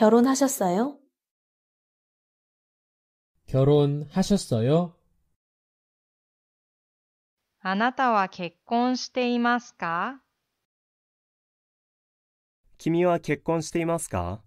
결혼하셨어요결혼하셨어요あなたは結婚していますか君は結婚していますか